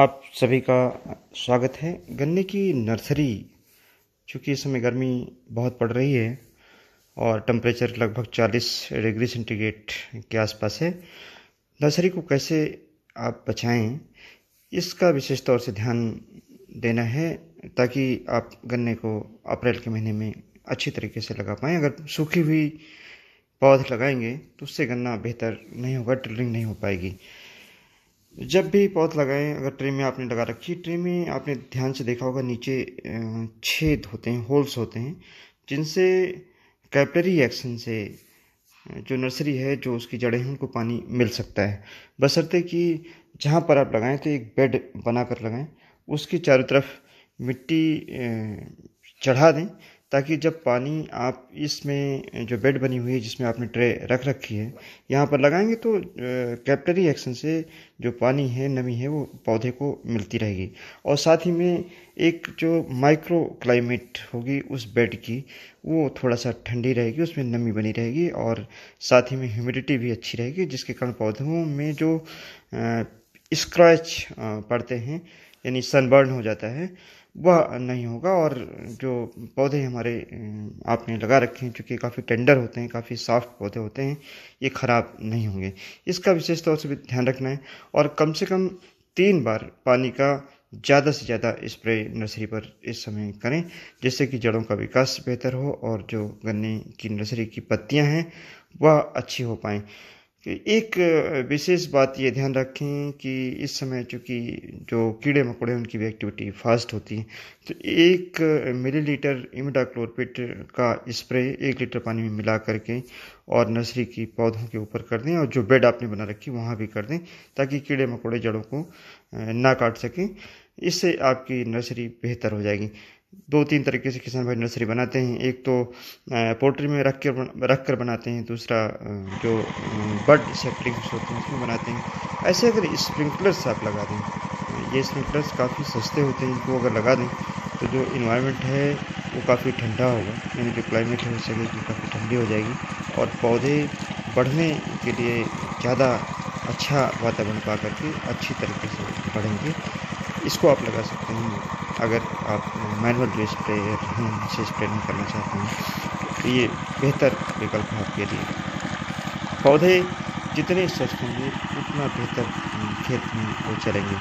आप सभी का स्वागत है गन्ने की नर्सरी चूँकि इस समय गर्मी बहुत पड़ रही है और टम्परेचर लगभग 40 डिग्री सेंटीग्रेड के आसपास है नर्सरी को कैसे आप बचाएं इसका विशेष तौर से ध्यान देना है ताकि आप गन्ने को अप्रैल के महीने में अच्छी तरीके से लगा पाएँ अगर सूखी हुई पौध लगाएंगे तो उससे गन्ना बेहतर नहीं होगा ट्रिलिंग नहीं हो पाएगी जब भी पौध लगाएं अगर ट्रे में आपने लगा रखी है ट्रे में आपने ध्यान से देखा होगा नीचे छेद होते हैं होल्स होते हैं जिनसे कैपलरी एक्शन से जो नर्सरी है जो उसकी जड़ें हैं उनको पानी मिल सकता है बशर्ते कि जहाँ पर आप लगाएं तो एक बेड बना कर लगाएं उसके चारों तरफ मिट्टी चढ़ा दें ताकि जब पानी आप इसमें जो बेड बनी हुई है जिसमें आपने ट्रे रख रखी है यहाँ पर लगाएंगे तो कैप्टरी एक्शन से जो पानी है नमी है वो पौधे को मिलती रहेगी और साथ ही में एक जो माइक्रो क्लाइमेट होगी उस बेड की वो थोड़ा सा ठंडी रहेगी उसमें नमी बनी रहेगी और साथ ही में ह्यूमिडिटी भी अच्छी रहेगी जिसके कारण पौधों में जो स्क्रैच पड़ते हैं यानी सनबर्न हो जाता है वह नहीं होगा और जो पौधे हमारे आपने लगा रखे हैं चूँकि काफ़ी टेंडर होते हैं काफ़ी सॉफ्ट पौधे होते हैं ये ख़राब नहीं होंगे इसका विशेष तौर से भी ध्यान रखना है और कम से कम तीन बार पानी का ज़्यादा से ज़्यादा स्प्रे नर्सरी पर इस समय करें जिससे कि जड़ों का विकास बेहतर हो और जो गन्ने की नर्सरी की पत्तियां हैं वह अच्छी हो पाएँ कि एक विशेष बात ये ध्यान रखें कि इस समय चूँकि जो कीड़े मकोड़े उनकी भी एक्टिविटी फास्ट होती है तो एक मिलीलीटर इमिडाक्लोरपेट का स्प्रे एक लीटर पानी में मिला करके और नर्सरी की पौधों के ऊपर कर दें और जो बेड आपने बना रखी वहाँ भी कर दें ताकि कीड़े मकोड़े जड़ों को ना काट सकें इससे आपकी नर्सरी बेहतर हो जाएगी दो तीन तरीके से किसान भाई नर्सरी बनाते हैं एक तो पोल्ट्री में रख कर रख कर बनाते हैं दूसरा जो बर्ड सेपरिंग्स होते हैं उसमें बनाते हैं ऐसे अगर स्प्रिंकलर्स आप लगा दें ये स्प्रिंकलर्स काफ़ी सस्ते होते हैं इनको अगर लगा दें तो जो इन्वायरमेंट है वो काफ़ी ठंडा होगा यानी जो क्लाइमेट है उससे जगह काफ़ी ठंडी हो जाएगी और पौधे बढ़ने के लिए ज़्यादा अच्छा वातावरण पा करके अच्छी तरीके से बढ़ेंगे इसको आप लगा सकते हैं अगर आप मैनुअल जो स्प्रेयर हैं स्प्रे नहीं करना चाहते हैं तो ये बेहतर विकल्प है आपके लिए पौधे जितने स्वस्थ होंगे उतना बेहतर खेत में वो चलेंगे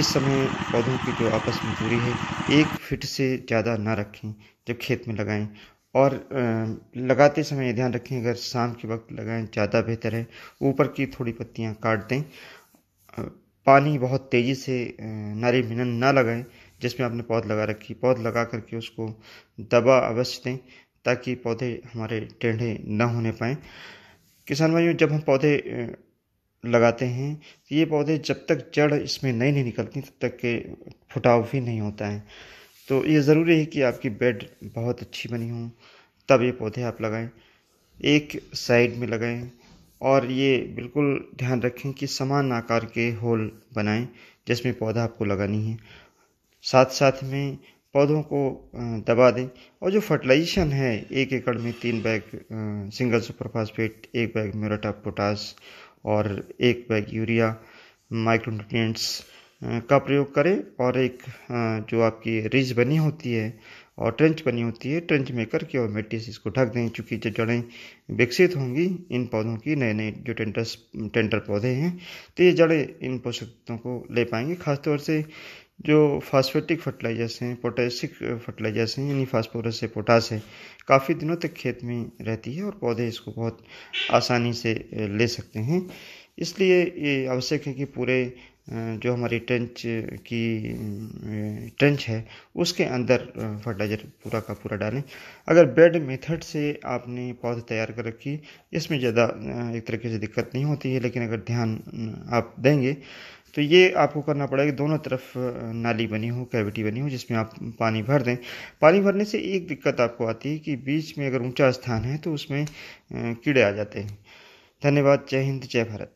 इस समय पौधों की जो आपस में दूरी है एक फिट से ज़्यादा ना रखें जब खेत में लगाएं और लगाते समय ध्यान रखें अगर शाम के वक्त लगाएं ज़्यादा बेहतर है ऊपर की थोड़ी पत्तियां काट दें पानी बहुत तेज़ी से नारी मिनन ना लगाएं जिसमें आपने पौध लगा रखी पौध लगा करके उसको दबा अवश्य दें ताकि पौधे हमारे टेढ़े ना होने पाएँ किसान भाइयों जब हम पौधे लगाते हैं तो ये पौधे जब तक जड़ इसमें नई नहीं निकलती तब तक के फुटाव भी नहीं होता है तो ये ज़रूरी है कि आपकी बेड बहुत अच्छी बनी हो तब ये पौधे आप लगाएं एक साइड में लगाएं और ये बिल्कुल ध्यान रखें कि समान आकार के होल बनाएं जिसमें पौधा आपको लगानी है साथ साथ में पौधों को दबा दें और जो फर्टिलाइजेशन है एक एकड़ में तीन बैग सिंगल सुपरफास्फेट एक बैग म्यूरेटा पोटास और एक बैग यूरिया माइक्रोन्यूट्रिएंट्स का प्रयोग करें और एक जो आपकी रिज बनी होती है और ट्रेंच बनी होती है ट्रेंच में करके और मिट्टी से इसको ढक दें चूँकि जो जड़ें विकसित होंगी इन पौधों की नए नए जो टेंटर्स टेंटर पौधे हैं तो ये जड़ें इन पोषक तत्वों को ले पाएंगे खासतौर से जो फास्फेटिक फर्टिलाइजर्स हैं पोटेसिक फर्टिलाइजर्स हैं यानी फास्फोरस से पोटास है काफ़ी दिनों तक खेत में रहती है और पौधे इसको बहुत आसानी से ले सकते हैं इसलिए ये आवश्यक है कि पूरे जो हमारी ट्रेंच की ट्रेंच है उसके अंदर फर्टिलाइज़र पूरा का पूरा डालें अगर बेड मेथड से आपने पौधे तैयार कर रखी इसमें ज़्यादा एक तरीके से दिक्कत नहीं होती है लेकिन अगर ध्यान आप देंगे तो ये आपको करना पड़ेगा दोनों तरफ नाली बनी हो कैविटी बनी हो जिसमें आप पानी भर दें पानी भरने से एक दिक्कत आपको आती है कि बीच में अगर ऊंचा स्थान है तो उसमें कीड़े आ जाते हैं धन्यवाद जय हिंद जय भारत